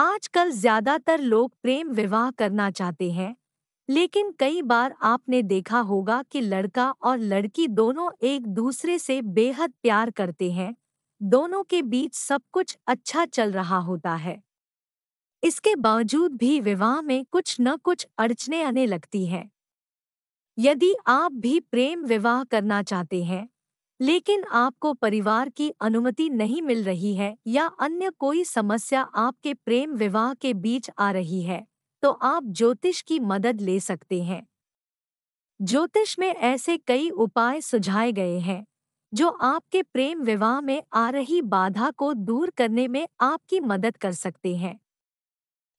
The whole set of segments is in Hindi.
आजकल ज्यादातर लोग प्रेम विवाह करना चाहते हैं लेकिन कई बार आपने देखा होगा कि लड़का और लड़की दोनों एक दूसरे से बेहद प्यार करते हैं दोनों के बीच सब कुछ अच्छा चल रहा होता है इसके बावजूद भी विवाह में कुछ न कुछ अड़चने आने लगती हैं यदि आप भी प्रेम विवाह करना चाहते हैं लेकिन आपको परिवार की अनुमति नहीं मिल रही है या अन्य कोई समस्या आपके प्रेम विवाह के बीच आ रही है तो आप ज्योतिष की मदद ले सकते हैं ज्योतिष में ऐसे कई उपाय सुझाए गए हैं जो आपके प्रेम विवाह में आ रही बाधा को दूर करने में आपकी मदद कर सकते हैं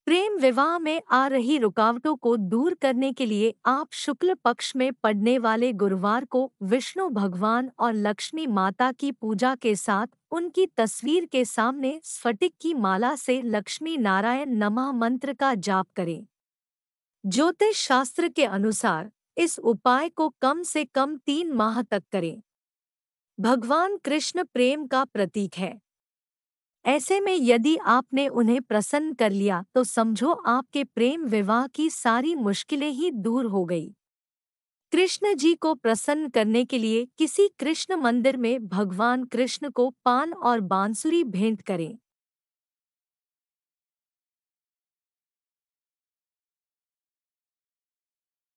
प्रेम विवाह में आ रही रुकावटों को दूर करने के लिए आप शुक्ल पक्ष में पड़ने वाले गुरुवार को विष्णु भगवान और लक्ष्मी माता की पूजा के साथ उनकी तस्वीर के सामने स्फटिक की माला से लक्ष्मी नारायण नमः मंत्र का जाप करें ज्योतिष शास्त्र के अनुसार इस उपाय को कम से कम तीन माह तक करें भगवान कृष्ण प्रेम का प्रतीक है ऐसे में यदि आपने उन्हें प्रसन्न कर लिया तो समझो आपके प्रेम विवाह की सारी मुश्किलें ही दूर हो गई कृष्ण जी को प्रसन्न करने के लिए किसी कृष्ण मंदिर में भगवान कृष्ण को पान और बांसुरी भेंट करें